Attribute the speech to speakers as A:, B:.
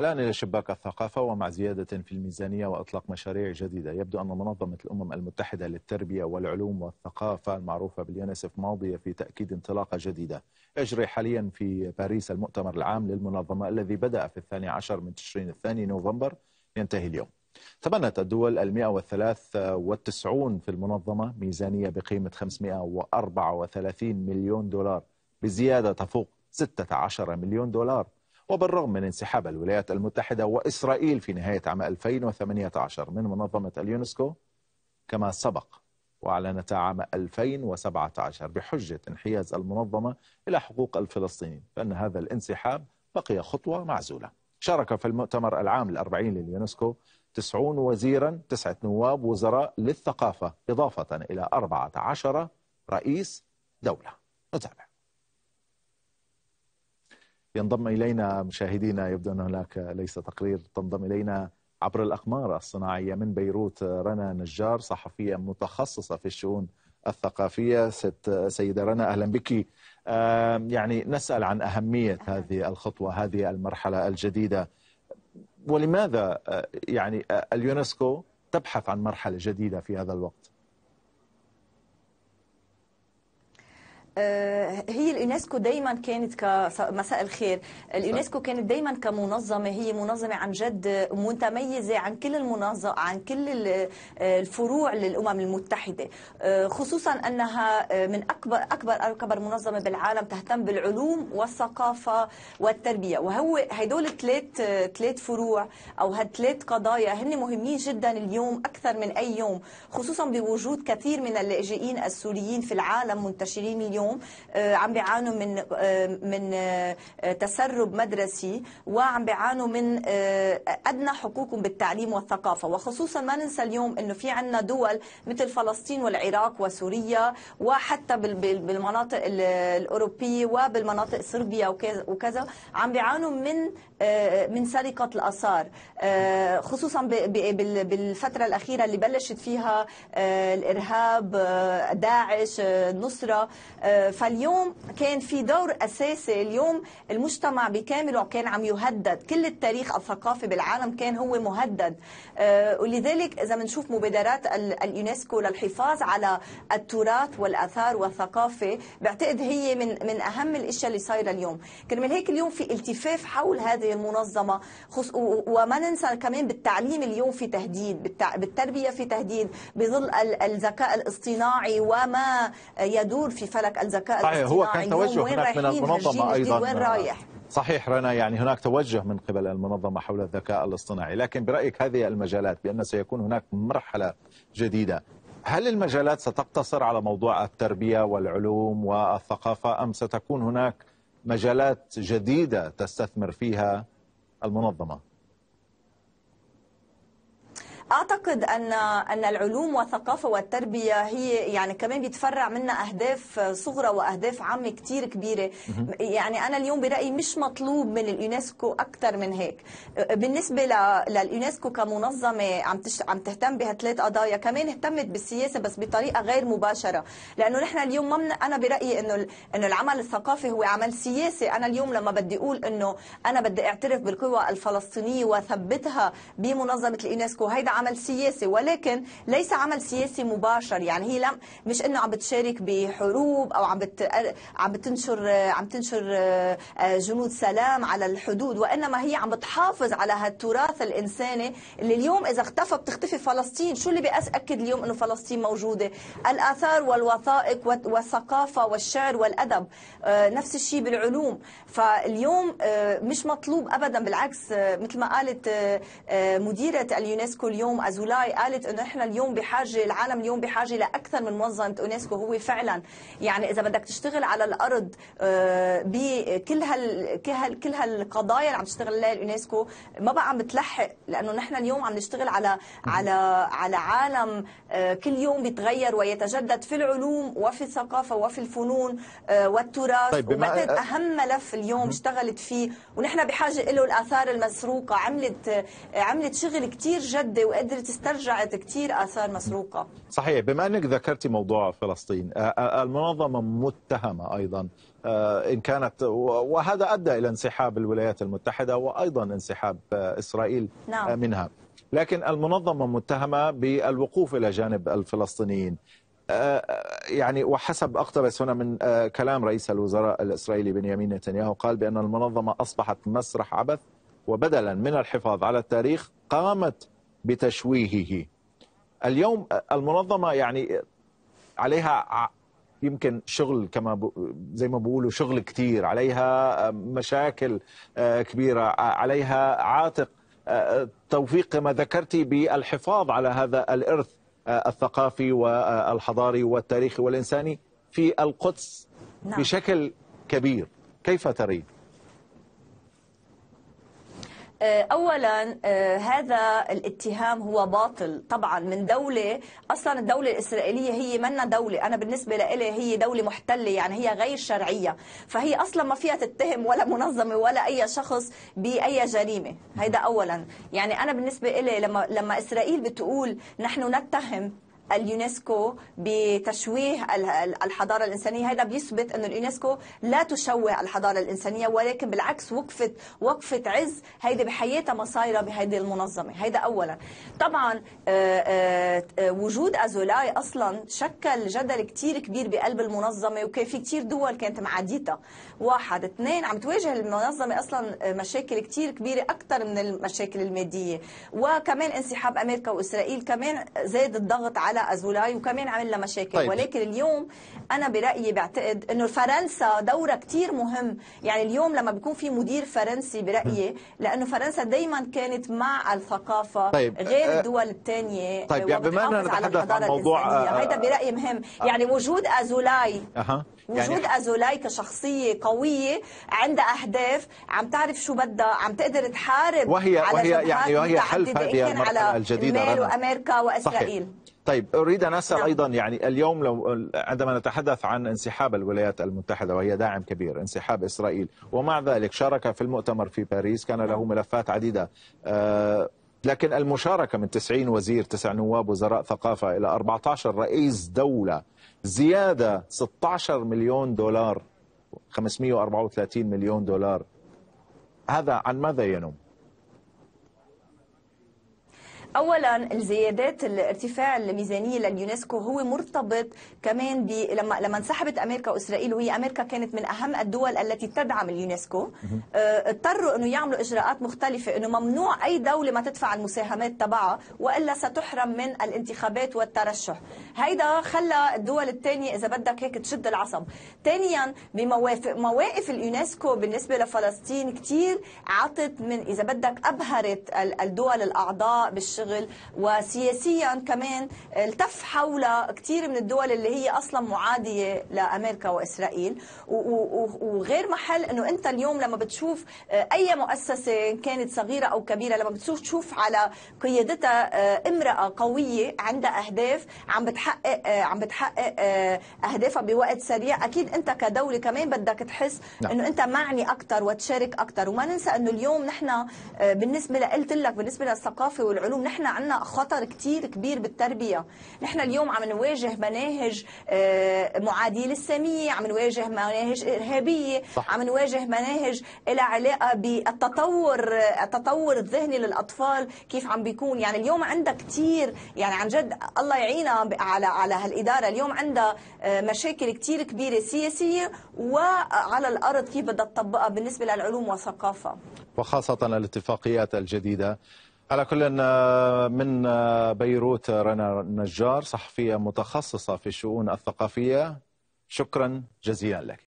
A: الآن إلى شباك الثقافة ومع زيادة في الميزانية وإطلاق مشاريع جديدة يبدو أن منظمة الأمم المتحدة للتربية والعلوم والثقافة المعروفة باليونسف ماضية في تأكيد انطلاقة جديدة يجري حاليا في باريس المؤتمر العام للمنظمة الذي بدأ في الثاني عشر من تشرين الثاني نوفمبر ينتهي اليوم تبنت الدول المئة والثلاث والتسعون في المنظمة ميزانية بقيمة 534 مليون دولار بزيادة تفوق 16 مليون دولار وبالرغم من انسحاب الولايات المتحدة وإسرائيل في نهاية عام 2018 من منظمة اليونسكو كما سبق وأعلنت عام 2017 بحجة انحياز المنظمة إلى حقوق الفلسطينيين فإن هذا الانسحاب بقي خطوة معزولة شارك في المؤتمر العام الأربعين لليونسكو تسعون وزيرا تسعة نواب وزراء للثقافة إضافة إلى أربعة عشر رئيس دولة نتابع ينضم إلينا مشاهدينا يبدو أن هناك ليس تقرير تنضم إلينا عبر الأقمار الصناعية من بيروت رنا نجار صحفية متخصصة في الشؤون الثقافية ست سيدة رنا أهلا بك يعني نسأل عن أهمية هذه الخطوة هذه المرحلة الجديدة ولماذا آه، يعني آه، اليونسكو تبحث عن مرحلة جديدة في هذا الوقت
B: آه، هي اليونسكو دايما كانت كمساء الخير اليونسكو كانت دايما كمنظمه هي منظمه عن جد متميزه عن كل المنظمه عن كل آه، الفروع للامم المتحده آه، خصوصا انها من اكبر اكبر اكبر منظمه بالعالم تهتم بالعلوم والثقافه والتربيه وهو هدول ثلاث ثلاث فروع او هالثلاث قضايا هن مهمين جدا اليوم اكثر من اي يوم خصوصا بوجود كثير من اللاجئين السوريين في العالم منتشرين اليوم اليوم آه، عم بيعانوا من آه، من آه، تسرب مدرسي وعم بيعانوا من ادنى حقوقهم بالتعليم والثقافه وخصوصا ما ننسى اليوم انه في عندنا دول مثل فلسطين والعراق وسوريا وحتى بالمناطق الاوروبيه وبالمناطق صربيا وكذا عم بيعانوا من من سرقه الاثار خصوصا بالفتره الاخيره اللي بلشت فيها الارهاب داعش النصره فاليوم كان في دور اساسي اليوم المجتمع بكامله كان عم يهدد كل التاريخ الثقافي بالعالم كان هو مهدد آه، ولذلك اذا بنشوف مبادرات اليونسكو للحفاظ على التراث والاثار والثقافه بعتقد هي من من اهم الاشياء اللي صايره اليوم كرمال هيك اليوم في التفاف حول هذه المنظمه خص... وما ننسى كمان بالتعليم اليوم في تهديد بالت... بالتربيه في تهديد بظل الذكاء الاصطناعي وما يدور في فلك الذكاء الاصطناعي هو كان توجه هناك من المنظمه ايضا وين رايح
A: صحيح رنا يعني هناك توجه من قبل المنظمه حول الذكاء الاصطناعي لكن برايك هذه المجالات بان سيكون هناك مرحله جديده هل المجالات ستقتصر على موضوع التربيه والعلوم والثقافه ام ستكون هناك مجالات جديده تستثمر فيها المنظمه
B: اعتقد ان ان العلوم والثقافه والتربيه هي يعني كمان بيتفرع منها اهداف صغرى واهداف عامه كثير كبيره يعني انا اليوم برايي مش مطلوب من اليونسكو اكثر من هيك بالنسبه لليونسكو كمنظمه عم تش... عم تهتم بهالثلاث قضايا كمان اهتمت بالسياسه بس بطريقه غير مباشره لانه نحن اليوم ما من... انا برايي انه انه العمل الثقافي هو عمل سياسي انا اليوم لما بدي اقول انه انا بدي اعترف بالقوى الفلسطينيه واثبتها بمنظمه اليونسكو هيدا عمل سياسي ولكن ليس عمل سياسي مباشر يعني هي لم مش انه عم بتشارك بحروب او عم بت عم بتنشر عم تنشر آه، جنود سلام على الحدود وانما هي عم بتحافظ على هالتراث الانساني اللي اليوم اذا اختفى بتختفي فلسطين شو اللي بيأكد اليوم انه فلسطين موجوده الاثار والوثائق والثقافه والشعر والادب آه، نفس الشيء بالعلوم فاليوم آه، مش مطلوب ابدا بالعكس مثل ما قالت مديره اليونسكو اليوم اليوم ازولاي قالت انه احنا اليوم بحاجه العالم اليوم بحاجه لاكثر من منظمه يونسكو هو فعلا يعني اذا بدك تشتغل على الارض آه، بكل هال كل هالقضايا اللي عم تشتغل عليها اليونسكو ما بقى عم بتلحق لانه نحن اليوم عم نشتغل على على على عالم آه، كل يوم بيتغير ويتجدد في العلوم وفي الثقافه وفي الفنون آه، والتراث طيب ومثل اهم ملف اليوم اشتغلت فيه ونحن بحاجه له الاثار المسروقه عملت عملت شغل كثير جدي وقدرت استرجعت كثير آثار مسروقة
A: صحيح بما أنك ذكرتي موضوع فلسطين آه، آه، المنظمة متهمة أيضا آه، إن كانت وهذا أدى إلى انسحاب الولايات المتحدة وأيضا انسحاب إسرائيل نعم. منها لكن المنظمة متهمة بالوقوف إلى جانب الفلسطينيين يعني وحسب اقتبس هنا من كلام رئيس الوزراء الاسرائيلي بنيامين نتنياهو قال بان المنظمه اصبحت مسرح عبث وبدلا من الحفاظ على التاريخ قامت بتشويهه اليوم المنظمه يعني عليها يمكن شغل كما زي ما بقولوا شغل كتير عليها مشاكل آه، كبيره آه، عليها عاتق آه، توفيق ما ذكرتي بالحفاظ على هذا الارث الثقافي والحضاري والتاريخي والانساني في القدس نعم. بشكل كبير كيف ترين؟
B: آه، اولا آه، هذا الاتهام هو باطل طبعا من دوله اصلا الدوله الاسرائيليه هي منا دوله انا بالنسبه لإلي هي دوله محتله يعني هي غير شرعيه فهي اصلا ما فيها تتهم ولا منظمه ولا اي شخص باي جريمه هذا اولا يعني انا بالنسبه إلي لما لما اسرائيل بتقول نحن نتهم اليونسكو بتشويه الحضاره الانسانيه هذا بيثبت انه اليونسكو لا تشوه الحضاره الانسانيه ولكن بالعكس وقفت وقفه عز هيدي بحياتها مصايره بهيدي المنظمه هذا اولا طبعا آه، آه، آه، وجود ازولاي اصلا شكل جدل كثير كبير بقلب المنظمه وكان في كثير دول كانت معاديتها واحد اثنين عم تواجه المنظمه اصلا مشاكل كثير كبيره اكثر من المشاكل الماديه وكمان انسحاب امريكا واسرائيل كمان زاد الضغط على على ازولاي وكمان عملنا مشاكل طيب. ولكن اليوم انا برايي بعتقد انه فرنسا دورها كتير مهم يعني اليوم لما بيكون في مدير فرنسي برايي لانه فرنسا دايما كانت مع الثقافه طيب. غير آه، الدول الثانيه طيب يعني بما اننا نتحدث عن موضوع هذا آه، برايي مهم آه. يعني وجود ازولاي
A: أه. وجود يعني...
B: ازولاي كشخصيه قويه عندها اهداف عم تعرف شو بدها عم تقدر تحارب وهي على وهي يعني وهي حلف هذه المرحله الجديده على الجديده واسرائيل صحيح.
A: طيب اريد ان اسال نعم. ايضا يعني اليوم لو عندما نتحدث عن انسحاب الولايات المتحده وهي داعم كبير انسحاب اسرائيل ومع ذلك شارك في المؤتمر في باريس كان له نعم. ملفات عديده آه، لكن المشاركه من 90 وزير تسع نواب وزراء ثقافه الى 14 رئيس دوله زياده 16 مليون دولار 534 مليون دولار هذا عن ماذا ينم؟
B: اولا الزيادات الارتفاع الميزانيه لليونسكو هو مرتبط كمان ب... لما لما انسحبت امريكا واسرائيل وهي امريكا كانت من اهم الدول التي تدعم اليونسكو آه، اضطروا انه يعملوا اجراءات مختلفه انه ممنوع اي دوله ما تدفع المساهمات تبعها والا ستحرم من الانتخابات والترشح هيدا خلى الدول الثانيه اذا بدك هيك تشد العصب ثانيا بمواقف مواقف اليونسكو بالنسبه لفلسطين كثير عطت من اذا بدك ابهرت الدول الاعضاء بالش الشغل وسياسيا كمان التف حول كثير من الدول اللي هي اصلا معاديه لامريكا واسرائيل وغير محل انه انت اليوم لما بتشوف اي مؤسسه كانت صغيره او كبيره لما بتشوف تشوف على قيادتها امراه قويه عندها اهداف عم بتحقق عم بتحقق اهدافها بوقت سريع اكيد انت كدوله كمان بدك تحس نعم. انه انت معني اكثر وتشارك اكثر وما ننسى انه اليوم نحن آه، بالنسبه لقلت لك بالنسبه للثقافه والعلوم نحن عندنا خطر كتير كبير بالتربية نحن اليوم عم نواجه مناهج آه، معادية للسامية عم نواجه مناهج إرهابية صح. عم نواجه مناهج لها علاقة بالتطور آه، التطور الذهني للأطفال كيف عم بيكون يعني اليوم عندها كتير يعني عن جد الله يعينها على على هالإدارة اليوم عندها آه، مشاكل كتير كبيرة سياسية وعلى الأرض كيف بدها تطبقها بالنسبة للعلوم والثقافة
A: وخاصة الاتفاقيات الجديدة على كل آه، من آه، بيروت آه، رنا نجار صحفية متخصصة في الشؤون الثقافية شكرا جزيلا لك